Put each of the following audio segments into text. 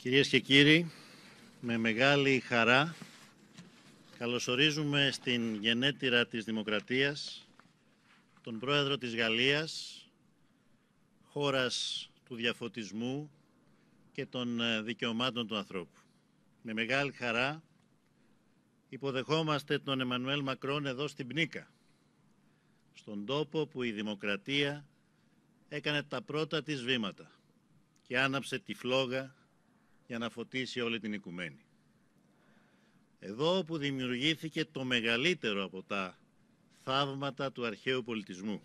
Κυρίες και κύριοι, με μεγάλη χαρά καλωσορίζουμε στην γενέτειρα της Δημοκρατίας τον Πρόεδρο της Γαλλίας, χώρας του διαφωτισμού και των ε, δικαιωμάτων του ανθρώπου. Με μεγάλη χαρά υποδεχόμαστε τον Εμμανουέλ Μακρόν εδώ στην Πνίκα, στον τόπο που η δημοκρατία έκανε τα πρώτα της βήματα και άναψε τη φλόγα για να φωτίσει όλη την οικουμένη. Εδώ που δημιουργήθηκε το μεγαλύτερο από τα θαύματα του αρχαίου πολιτισμού,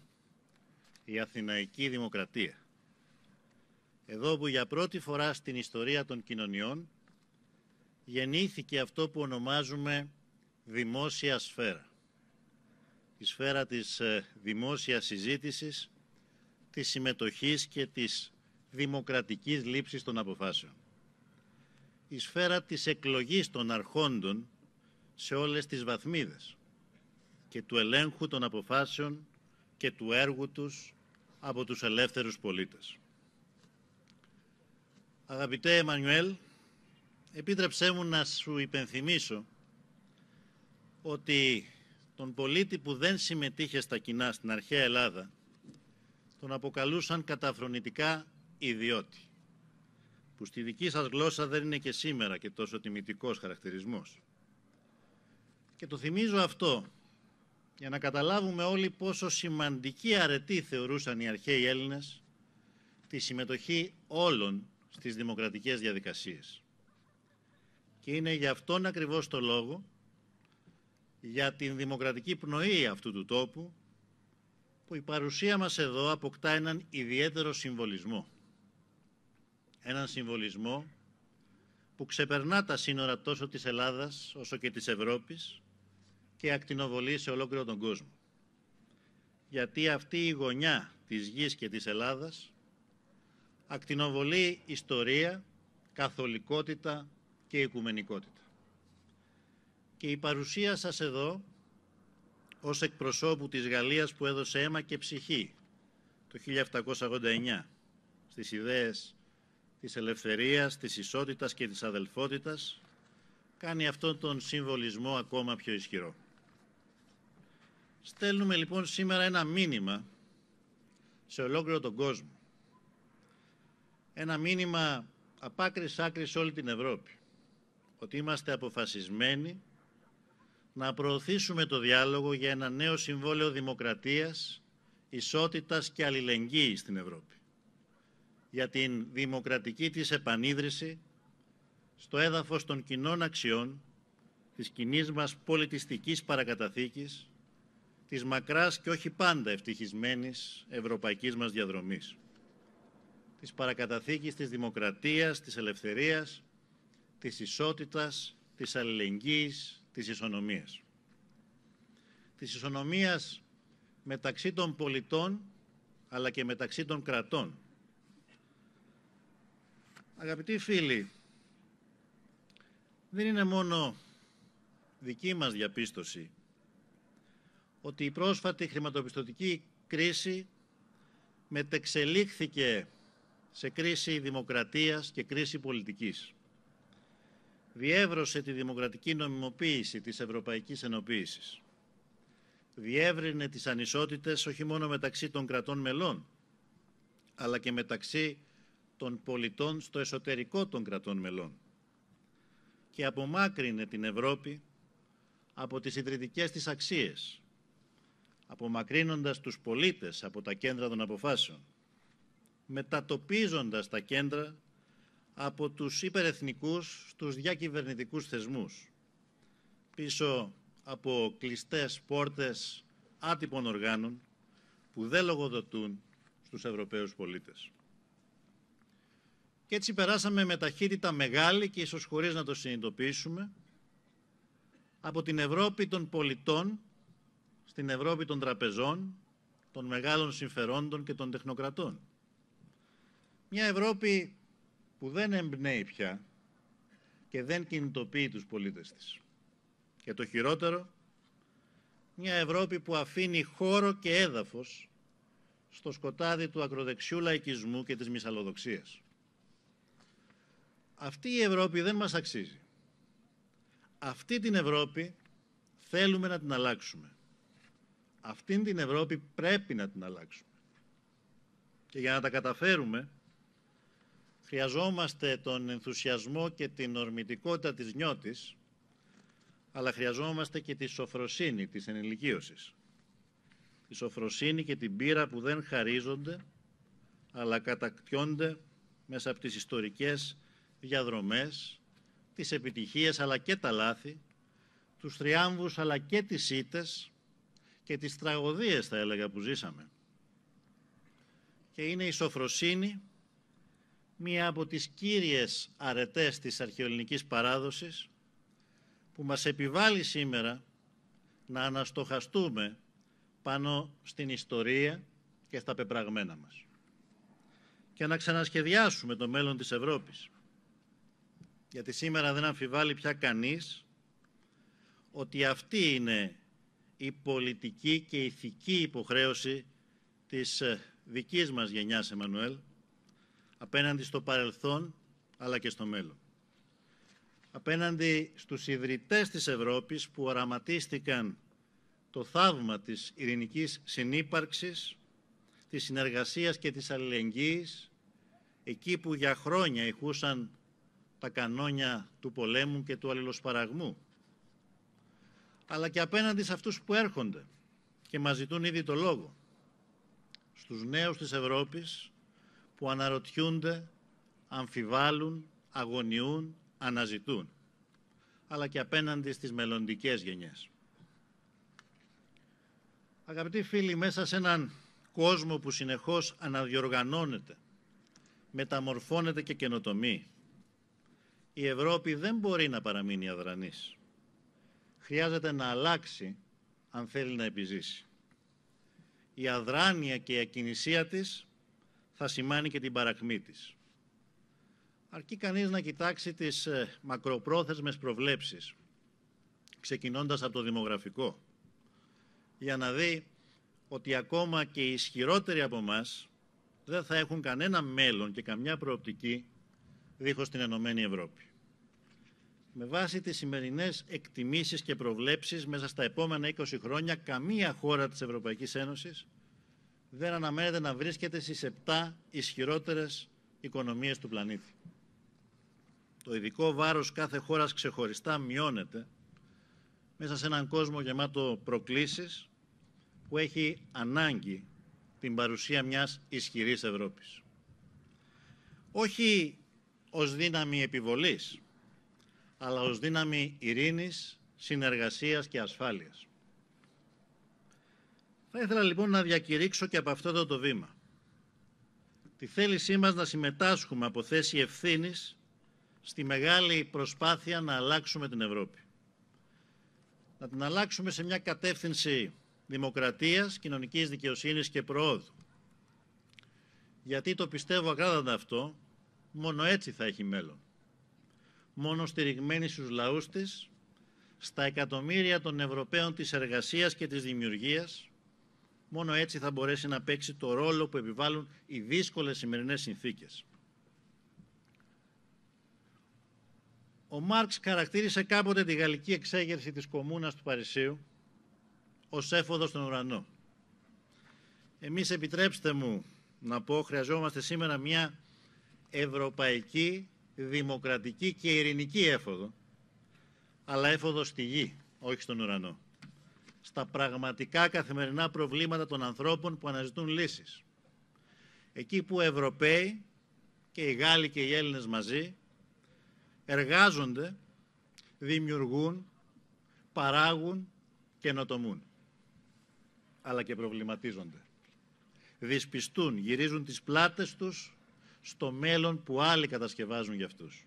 η Αθηναϊκή Δημοκρατία. Εδώ που για πρώτη φορά στην ιστορία των κοινωνιών γεννήθηκε αυτό που ονομάζουμε δημόσια σφαίρα. Η σφαίρα της ε, δημόσιας συζήτησης, της συμμετοχής και της δημοκρατικής λήψης των αποφάσεων η σφαίρα της εκλογής των αρχόντων σε όλες τις βαθμίδες και του ελέγχου των αποφάσεων και του έργου τους από τους ελεύθερους πολίτες. Αγαπητέ Εμμανουέλ, επίτρεψέ μου να σου υπενθυμίσω ότι τον πολίτη που δεν συμμετείχε στα κοινά στην αρχαία Ελλάδα τον αποκαλούσαν καταφρονητικά ιδιώτη που στη δική σας γλώσσα δεν είναι και σήμερα και τόσο τιμητικός χαρακτηρισμός. Και το θυμίζω αυτό για να καταλάβουμε όλοι πόσο σημαντική αρετή θεωρούσαν οι αρχαίοι Έλληνες τη συμμετοχή όλων στις δημοκρατικές διαδικασίες. Και είναι γι' αυτόν ακριβώς το λόγο για την δημοκρατική πνοή αυτού του τόπου που η παρουσία μας εδώ αποκτά έναν ιδιαίτερο συμβολισμό έναν συμβολισμό που ξεπερνά τα σύνορα τόσο της Ελλάδας όσο και της Ευρώπης και ακτινοβολεί σε ολόκληρο τον κόσμο. Γιατί αυτή η γωνιά της γης και της Ελλάδας ακτινοβολεί ιστορία, καθολικότητα και οικουμενικότητα. Και η παρουσία σας εδώ ως εκπροσώπου της Γαλλίας που έδωσε αίμα και ψυχή το 1789 στις ιδέες της ελευθερίας, της ισότητας και της αδελφότητας κάνει αυτόν τον συμβολισμό ακόμα πιο ισχυρό. Στέλνουμε λοιπόν σήμερα ένα μήνυμα σε ολόκληρο τον κόσμο. Ένα μήνυμα απάκρις άκρης σε όλη την Ευρώπη. Ότι είμαστε αποφασισμένοι να προωθήσουμε το διάλογο για ένα νέο συμβόλαιο δημοκρατίας, ισότητας και αλληλεγγύης στην Ευρώπη για την δημοκρατική της επανίδρυση στο έδαφος των κοινών αξιών, της κοινή μας πολιτιστικής παρακαταθήκης, της μακράς και όχι πάντα ευτυχισμένης ευρωπαϊκής μας διαδρομής. Της παρακαταθήκης της δημοκρατίας, της ελευθερίας, της ισότητας, της αλληλεγγύης, της ισονομίας. Της ισονομίας μεταξύ των πολιτών αλλά και μεταξύ των κρατών Αγαπητοί φίλοι, δεν είναι μόνο δική μας διαπίστωση ότι η πρόσφατη χρηματοπιστωτική κρίση μετεξελίχθηκε σε κρίση δημοκρατίας και κρίση πολιτικής. Διεύρωσε τη δημοκρατική νομιμοποίηση της Ευρωπαϊκής Ενοποίησης. Διεύρυνε τις ανισότητες όχι μόνο μεταξύ των κρατών μελών, αλλά και μεταξύ των πολιτών στο εσωτερικό των κρατών μελών και απομάκρυνε την Ευρώπη από τις ιδρυτικές της αξίες, απομακρύνοντας τους πολίτες από τα κέντρα των αποφάσεων, μετατοπίζοντας τα κέντρα από τους υπερεθνικούς στους διακυβερνητικούς θεσμούς, πίσω από κλειστές πόρτες άτυπων οργάνων που δεν λογοδοτούν στους Ευρωπαίους πολίτες. Και έτσι περάσαμε με ταχύτητα μεγάλη και ίσως χωρίς να το συνειδητοποιήσουμε από την Ευρώπη των πολιτών στην Ευρώπη των τραπεζών, των μεγάλων συμφερόντων και των τεχνοκρατών. Μια Ευρώπη που δεν εμπνέει πια και δεν κινητοποιεί τους πολίτες της. Και το χειρότερο, μια Ευρώπη που αφήνει χώρο και έδαφος στο σκοτάδι του ακροδεξιού λαϊκισμού και της μυσαλλοδοξίας. Αυτή η Ευρώπη δεν μας αξίζει. Αυτή την Ευρώπη θέλουμε να την αλλάξουμε. Αυτή την Ευρώπη πρέπει να την αλλάξουμε. Και για να τα καταφέρουμε, χρειαζόμαστε τον ενθουσιασμό και την ορμητικότητα της νιώτης, αλλά χρειαζόμαστε και τη σοφροσύνη της ενηλικίωσης. Τη σοφροσύνη και την πείρα που δεν χαρίζονται, αλλά κατακτιώνται μέσα από τις ιστορικές διαδρομές, τις επιτυχίες αλλά και τα λάθη, τους τριάμβους αλλά και τις ήττες και τις τραγωδίες θα έλεγα που ζήσαμε. Και είναι η σοφροσύνη μία από τις κύριες αρετές της αρχαιοελληνικής παράδοσης που μας επιβάλλει σήμερα να αναστοχαστούμε πάνω στην ιστορία και στα πεπραγμένα μας και να ξανασχεδιάσουμε το μέλλον της Ευρώπης γιατί σήμερα δεν αμφιβάλλει πια κανείς ότι αυτή είναι η πολιτική και ηθική υποχρέωση της ε, δικής μας γενιάς Εμμανουέλ απέναντι στο παρελθόν αλλά και στο μέλλον. Απέναντι στους ιδρυτές της Ευρώπης που οραματίστηκαν το θαύμα της ειρηνικής συνύπαρξης, της συνεργασίας και της αλληλεγγύης, εκεί που για χρόνια ηχούσαν τα κανόνια του πολέμου και του αλληλοσπαραγμού, αλλά και απέναντι σε αυτούς που έρχονται και μας ζητούν ήδη το λόγο, στους νέους της Ευρώπης που αναρωτιούνται, αμφιβάλλουν, αγωνιούν, αναζητούν, αλλά και απέναντι στις μελλοντικές γενιές. Αγαπητοί φίλοι, μέσα σε έναν κόσμο που συνεχώς αναδιοργανώνεται, μεταμορφώνεται και καινοτομεί, η Ευρώπη δεν μπορεί να παραμείνει αδρανής. Χρειάζεται να αλλάξει αν θέλει να επιζήσει. Η αδράνεια και η ακινησία της θα σημάνει και την παρακμή της. Αρκεί κανείς να κοιτάξει τις ε, μακροπρόθεσμες προβλέψεις, ξεκινώντας από το δημογραφικό, για να δει ότι ακόμα και οι ισχυρότεροι από μας δεν θα έχουν κανένα μέλλον και καμιά προοπτική δίχως την Ενωμένη Ευρώπη. Με βάση τις σημερινές εκτιμήσεις και προβλέψεις, μέσα στα επόμενα 20 χρόνια, καμία χώρα της Ευρωπαϊκής Ένωσης δεν αναμένεται να βρίσκεται στις 7 ισχυρότερες οικονομίες του πλανήτη. Το ειδικό βάρος κάθε χώρας ξεχωριστά μειώνεται μέσα σε έναν κόσμο γεμάτο προκλήσεις που έχει ανάγκη την παρουσία μιας ισχυρής Ευρώπης. Όχι ως δύναμη επιβολής, αλλά ως δύναμη ειρήνης, συνεργασίας και ασφάλειας. Θα ήθελα λοιπόν να διακηρύξω και από αυτό εδώ το βήμα τη θέλησή μας να συμμετάσχουμε από θέση ευθύνης στη μεγάλη προσπάθεια να αλλάξουμε την Ευρώπη. Να την αλλάξουμε σε μια κατεύθυνση δημοκρατίας, κοινωνικής δικαιοσύνης και προόδου. Γιατί το πιστεύω ακράδαντα αυτό, Μόνο έτσι θα έχει μέλλον. Μόνο στηριγμένη στους λαούς της, στα εκατομμύρια των Ευρωπαίων της εργασίας και της δημιουργίας, μόνο έτσι θα μπορέσει να παίξει το ρόλο που επιβάλλουν οι δύσκολες σημερινές συνθήκες. Ο Μάρξ χαρακτήρισε κάποτε τη γαλλική εξέγερση της κομμούνας του Παρισίου ως έφοδος στον ουρανό. Εμείς επιτρέψτε μου να πω, χρειαζόμαστε σήμερα μια ευρωπαϊκή, δημοκρατική και ειρηνική έφοδο, αλλά έφοδο στη γη, όχι στον ουρανό. Στα πραγματικά καθημερινά προβλήματα των ανθρώπων που αναζητούν λύσεις. Εκεί που οι Ευρωπαίοι και οι Γάλλοι και οι Έλληνες μαζί εργάζονται, δημιουργούν, παράγουν, και νοτομούν, αλλά και προβληματίζονται. Δυσπιστούν, γυρίζουν τις πλάτες τους στο μέλλον που άλλοι κατασκευάζουν για αυτούς.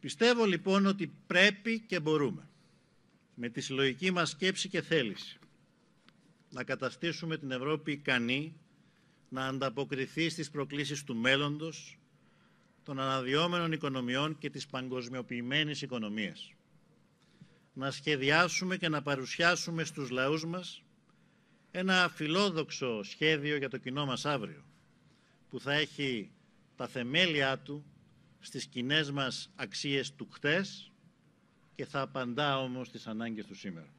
Πιστεύω λοιπόν ότι πρέπει και μπορούμε με τη συλλογική μας σκέψη και θέληση να καταστήσουμε την Ευρώπη ικανή να ανταποκριθεί στις προκλήσεις του μέλλοντος, των αναδυόμενων οικονομιών και της παγκοσμιοποιημένης οικονομίας. Να σχεδιάσουμε και να παρουσιάσουμε στους λαούς μας ένα φιλόδοξο σχέδιο για το κοινό μας αύριο που θα έχει τα θεμέλια του στις κοινές μας αξίες του χτες και θα απαντά όμως στις ανάγκες του σήμερα.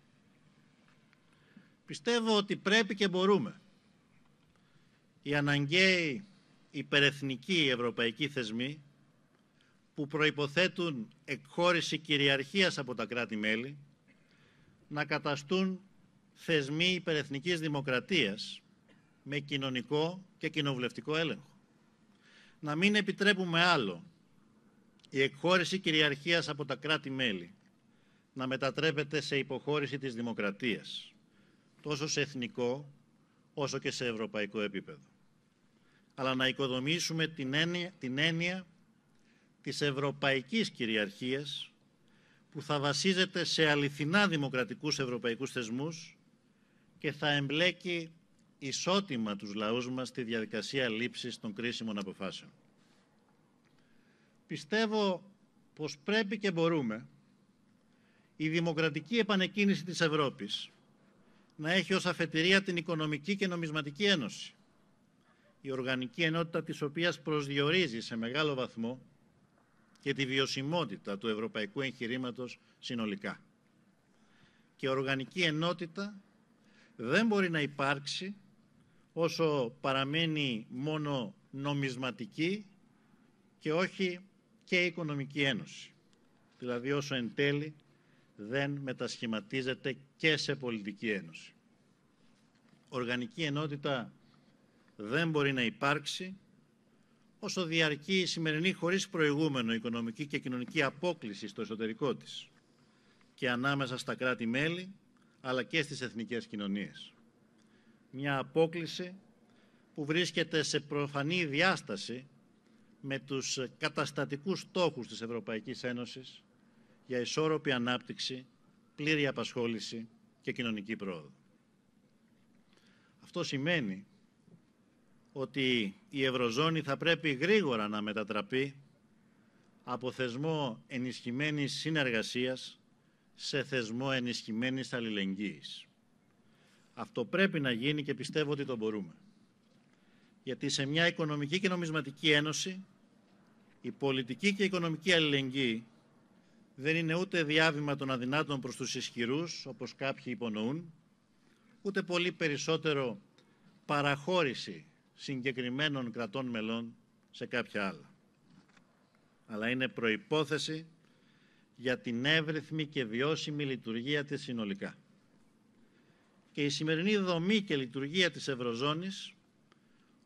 Πιστεύω ότι πρέπει και μπορούμε οι αναγκαίοι υπερεθνικοί ευρωπαϊκοί θεσμοί που προϋποθέτουν εκχώρηση κυριαρχίας από τα κράτη-μέλη να καταστούν θεσμοί υπερεθνικής δημοκρατίας με κοινωνικό και κοινοβουλευτικό έλεγχο. Να μην επιτρέπουμε άλλο η εκχώρηση κυριαρχίας από τα κράτη-μέλη να μετατρέπεται σε υποχώρηση της δημοκρατίας, τόσο σε εθνικό όσο και σε ευρωπαϊκό επίπεδο. Αλλά να οικοδομήσουμε την έννοια, την έννοια της ευρωπαϊκής κυριαρχίας που θα βασίζεται σε αληθινά δημοκρατικούς ευρωπαϊκούς θεσμούς και θα εμπλέκει ισότιμα τους λαούς μας στη διαδικασία λήψης των κρίσιμων αποφάσεων. Πιστεύω πως πρέπει και μπορούμε η δημοκρατική επανεκκίνηση της Ευρώπης να έχει ως αφετηρία την Οικονομική και Νομισματική Ένωση, η οργανική ενότητα της οποίας προσδιορίζει σε μεγάλο βαθμό και τη βιωσιμότητα του ευρωπαϊκού εγχειρήματος συνολικά. Και οργανική ενότητα δεν μπορεί να υπάρξει όσο παραμένει μόνο νομισματική και όχι και οικονομική ένωση. Δηλαδή όσο εν τέλει δεν μετασχηματίζεται και σε πολιτική ένωση. Οργανική ενότητα δεν μπορεί να υπάρξει όσο διαρκεί η σημερινή χωρίς προηγούμενο οικονομική και κοινωνική απόκληση στο εσωτερικό της και ανάμεσα στα κράτη-μέλη αλλά και στις εθνικές κοινωνίες μια απόκληση που βρίσκεται σε προφανή διάσταση με τους καταστατικούς στόχους της Ευρωπαϊκής Ένωσης για ισόρροπη ανάπτυξη, πλήρη απασχόληση και κοινωνική πρόοδο. Αυτό σημαίνει ότι η Ευρωζώνη θα πρέπει γρήγορα να μετατραπεί από θεσμό ενισχυμένης συνεργασίας σε θεσμό ενισχυμένης αλληλεγγύης. Αυτό πρέπει να γίνει και πιστεύω ότι το μπορούμε. Γιατί σε μια οικονομική και νομισματική ένωση η πολιτική και η οικονομική αλληλεγγύη δεν είναι ούτε διάβημα των αδυνάτων προς τους ισχυρούς, όπως κάποιοι υπονοούν, ούτε πολύ περισσότερο παραχώρηση συγκεκριμένων κρατών μελών σε κάποια άλλα. Αλλά είναι προϋπόθεση για την εύρυθμη και βιώσιμη λειτουργία της συνολικά και η σημερινή δομή και λειτουργία της Ευρωζώνης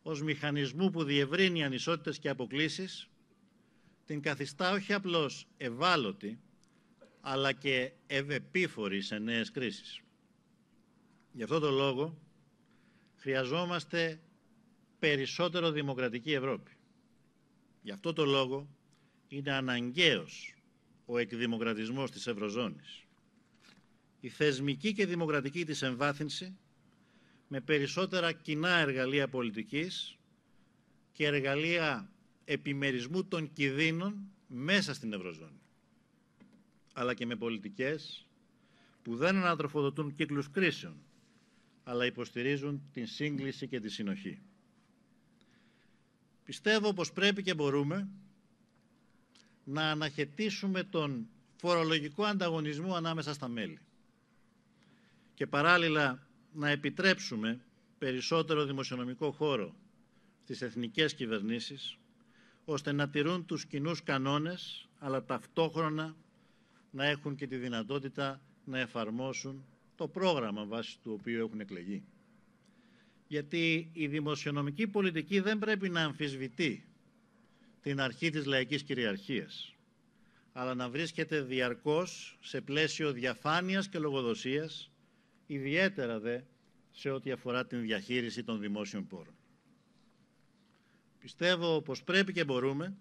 ως μηχανισμού που διευρύνει ανισότητες και αποκλίσεις την καθιστά όχι απλώς ευάλωτη αλλά και ευεπίφορη σε νέες κρίσεις. Γι' αυτό το λόγο χρειαζόμαστε περισσότερο δημοκρατική Ευρώπη. Γι' αυτό το λόγο είναι αναγκαίος ο εκδημοκρατισμός της Ευρωζώνης η θεσμική και δημοκρατική της εμβάθυνση με περισσότερα κοινά εργαλεία πολιτικής και εργαλεία επιμερισμού των κινδύνων μέσα στην Ευρωζώνη. Αλλά και με πολιτικές που δεν ανατροφοδοτούν κύκλους κρίσεων, αλλά υποστηρίζουν την σύγκληση και τη συνοχή. Πιστεύω πως πρέπει και μπορούμε να αναχαιτήσουμε τον φορολογικό ανταγωνισμό ανάμεσα στα μέλη και παράλληλα να επιτρέψουμε περισσότερο δημοσιονομικό χώρο στις εθνικές κυβερνήσεις, ώστε να τηρούν τους κοινούς κανόνες, αλλά ταυτόχρονα να έχουν και τη δυνατότητα να εφαρμόσουν το πρόγραμμα βάσει του οποίου έχουν εκλεγεί. Γιατί η δημοσιονομική πολιτική δεν πρέπει να αμφισβητεί την αρχή της λαϊκής κυριαρχίας, αλλά να βρίσκεται διαρκώς σε πλαίσιο διαφάνειας και λογοδοσίας, ιδιαίτερα δε σε ό,τι αφορά την διαχείριση των δημόσιων πόρων. Πιστεύω πως πρέπει και μπορούμε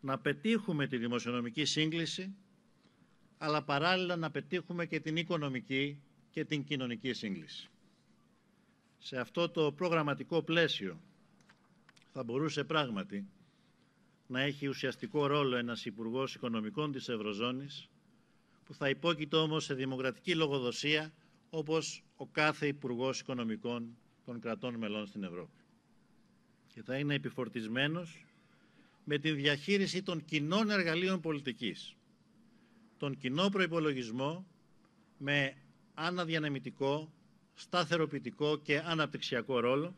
να πετύχουμε τη δημοσιονομική σύγκληση, αλλά παράλληλα να πετύχουμε και την οικονομική και την κοινωνική σύγκληση. Σε αυτό το προγραμματικό πλαίσιο θα μπορούσε πράγματι να έχει ουσιαστικό ρόλο ένας Υπουργός Οικονομικών της Ευρωζώνης, που θα υπόκειται όμως σε δημοκρατική λογοδοσία όπως ο κάθε υπουργός Οικονομικών των κρατών μελών στην Ευρώπη. Και θα είναι επιφορτισμένος με τη διαχείριση των κοινών εργαλείων πολιτικής, τον κοινό προϋπολογισμό με αναδιανεμητικό, σταθεροποιητικό και αναπτυξιακό ρόλο,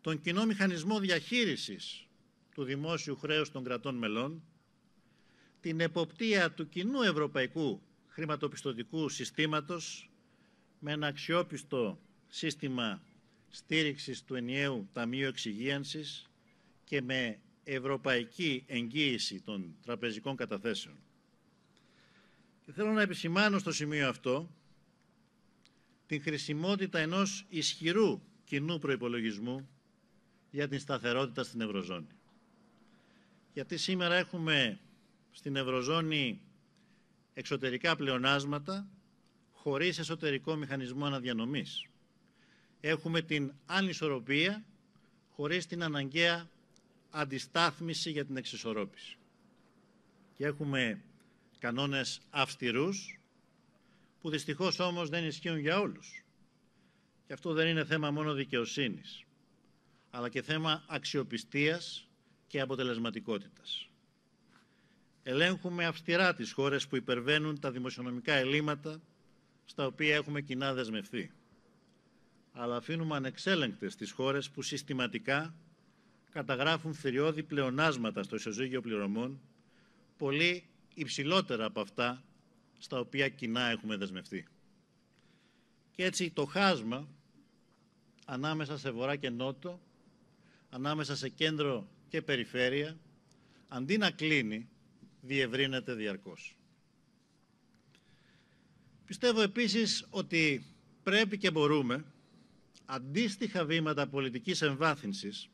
τον κοινό μηχανισμό διαχείρισης του δημόσιου χρέους των κρατών μελών, την εποπτεία του κοινού ευρωπαϊκού χρηματοπιστωτικού συστήματος με ένα αξιόπιστο σύστημα στήριξης του ενιαίου Ταμείου Εξυγίανσης και με ευρωπαϊκή εγγύηση των τραπεζικών καταθέσεων. Και θέλω να επισημάνω στο σημείο αυτό την χρησιμότητα ενός ισχυρού κοινού προϋπολογισμού για την σταθερότητα στην Ευρωζώνη. Γιατί σήμερα έχουμε στην Ευρωζώνη εξωτερικά πλεονάσματα χωρίς εσωτερικό μηχανισμό αναδιανομής. Έχουμε την ανισορροπία χωρίς την αναγκαία αντιστάθμιση για την εξισορρόπηση. Και έχουμε κανόνες αυστηρούς που δυστυχώς όμως δεν ισχύουν για όλους. Και αυτό δεν είναι θέμα μόνο δικαιοσύνης, αλλά και θέμα αξιοπιστίας και αποτελεσματικότητας. Ελέγχουμε αυστηρά τις χώρες που υπερβαίνουν τα δημοσιονομικά ελλείμματα στα οποία έχουμε κοινά δεσμευθεί. Αλλά αφήνουμε ανεξέλεγκτες τις χώρες που συστηματικά καταγράφουν θηριώδη πλεονάσματα στο ισοζύγιο πληρωμών, πολύ υψηλότερα από αυτά στα οποία κοινά έχουμε δεσμευτεί. Και έτσι το χάσμα ανάμεσα σε βορρά και νότο, ανάμεσα σε κέντρο και περιφέρεια, αντί να κλείνει, διευρύνεται διαρκώς. Πιστεύω επίσης ότι πρέπει και μπορούμε αντίστοιχα βήματα πολιτικής εμβάθυνσης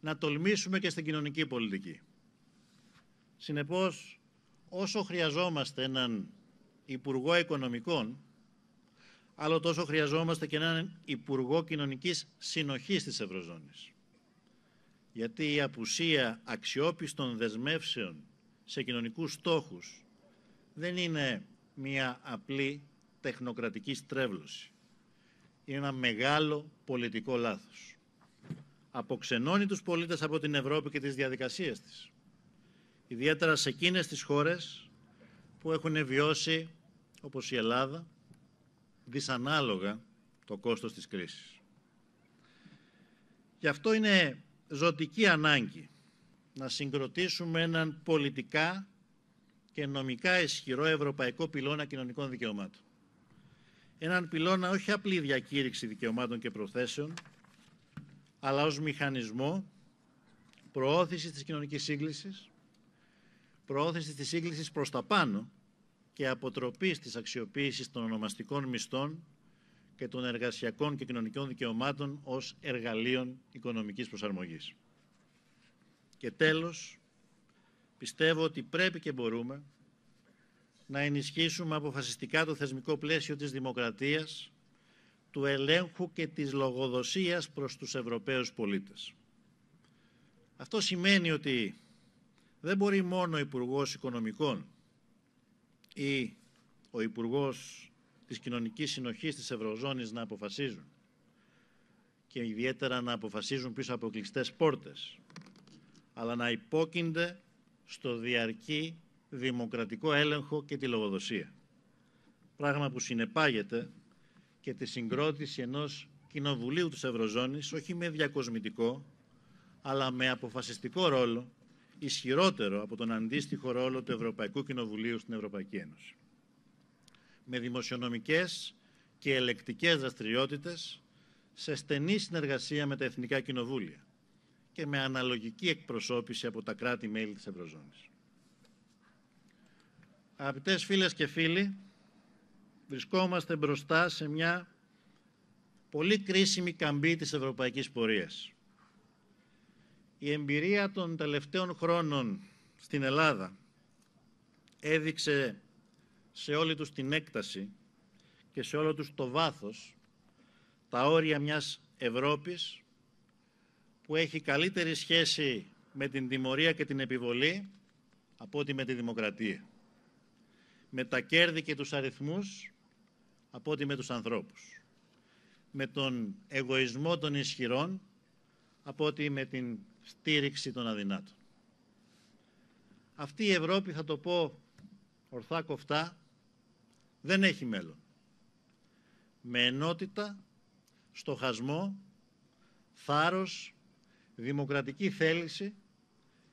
να τολμήσουμε και στην κοινωνική πολιτική. Συνεπώς, όσο χρειαζόμαστε έναν Υπουργό Οικονομικών, άλλο τόσο χρειαζόμαστε και έναν Υπουργό Κοινωνικής Συνοχής της Ευρωζώνης. Γιατί η απουσία αξιόπιστων δεσμεύσεων σε κοινωνικούς στόχους δεν είναι μια απλή τεχνοκρατική στρέβλωση. Είναι ένα μεγάλο πολιτικό λάθος. Αποξενώνει τους πολίτες από την Ευρώπη και τις διαδικασίες της. Ιδιαίτερα σε εκείνες τις χώρες που έχουν βιώσει, όπως η Ελλάδα, δυσανάλογα το κόστος της κρίσης. Γι' αυτό είναι ζωτική ανάγκη να συγκροτήσουμε έναν πολιτικά και νομικά ισχυρό ευρωπαϊκό πυλώνα κοινωνικών δικαιωμάτων. Έναν πυλώνα όχι απλή διακήρυξη δικαιωμάτων και προθέσεων, αλλά ως μηχανισμό προώθησης της κοινωνικής σύγκλησης, προώθησης της σύγκλησης προς τα πάνω και αποτροπής της αξιοποίησης των ονομαστικών μισθών και των εργασιακών και κοινωνικών δικαιωμάτων ως εργαλείων οικονομικής προσαρμογής. Και τέλος, πιστεύω ότι πρέπει και μπορούμε να ενισχύσουμε αποφασιστικά το θεσμικό πλαίσιο της δημοκρατίας, του ελέγχου και της λογοδοσίας προς τους Ευρωπαίους πολίτες. Αυτό σημαίνει ότι δεν μπορεί μόνο ο Υπουργός Οικονομικών ή ο Υπουργός της Κοινωνικής Συνοχής της Ευρωζώνης να αποφασίζουν και ιδιαίτερα να αποφασίζουν πίσω από κλειστές πόρτες αλλά να υπόκεινται στο διαρκή δημοκρατικό έλεγχο και τη λογοδοσία. Πράγμα που συνεπάγεται και τη συγκρότηση ενός κοινοβουλίου της Ευρωζώνης, όχι με διακοσμητικό, αλλά με αποφασιστικό ρόλο, ισχυρότερο από τον αντίστοιχο ρόλο του Ευρωπαϊκού Κοινοβουλίου στην Ευρωπαϊκή Ένωση. Με δημοσιονομικές και ελεκτικές δραστηριότητες, σε στενή συνεργασία με τα Εθνικά Κοινοβούλια, και με αναλογική εκπροσώπηση από τα κράτη-μέλη της Ευρωζώνης. Αγαπητές φίλες και φίλοι, βρισκόμαστε μπροστά σε μια πολύ κρίσιμη καμπή της ευρωπαϊκής πορείας. Η εμπειρία των τελευταίων χρόνων στην Ελλάδα έδειξε σε όλη τους την έκταση και σε όλο τους το βάθος τα όρια μιας Ευρώπης που έχει καλύτερη σχέση με την τιμωρία και την επιβολή από ότι με τη δημοκρατία. Με τα κέρδη και τους αριθμούς από ότι με τους ανθρώπους. Με τον εγωισμό των ισχυρών από ότι με την στήριξη των αδυνάτων. Αυτή η Ευρώπη, θα το πω ορθά κοφτά, δεν έχει μέλλον. Με ενότητα, στοχασμό, θάρρος δημοκρατική θέληση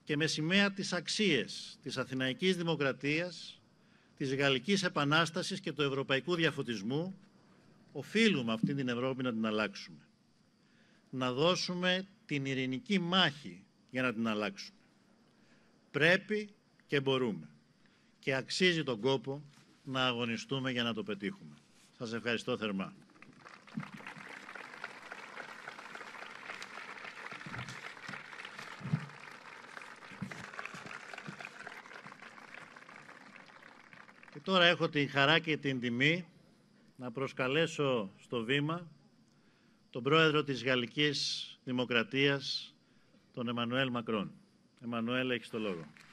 και με σημαία τις αξίες της Αθηναϊκής Δημοκρατίας, της Γαλλικής Επανάστασης και του Ευρωπαϊκού Διαφωτισμού, οφείλουμε αυτή την Ευρώπη να την αλλάξουμε. Να δώσουμε την ειρηνική μάχη για να την αλλάξουμε. Πρέπει και μπορούμε. Και αξίζει τον κόπο να αγωνιστούμε για να το πετύχουμε. Σας ευχαριστώ θερμά. Τώρα έχω την χαρά και την τιμή να προσκαλέσω στο βήμα τον πρόεδρο της Γαλλικής Δημοκρατίας, τον Εμμανουέλ Μακρόν. Εμμανουέλ, έχεις το λόγο.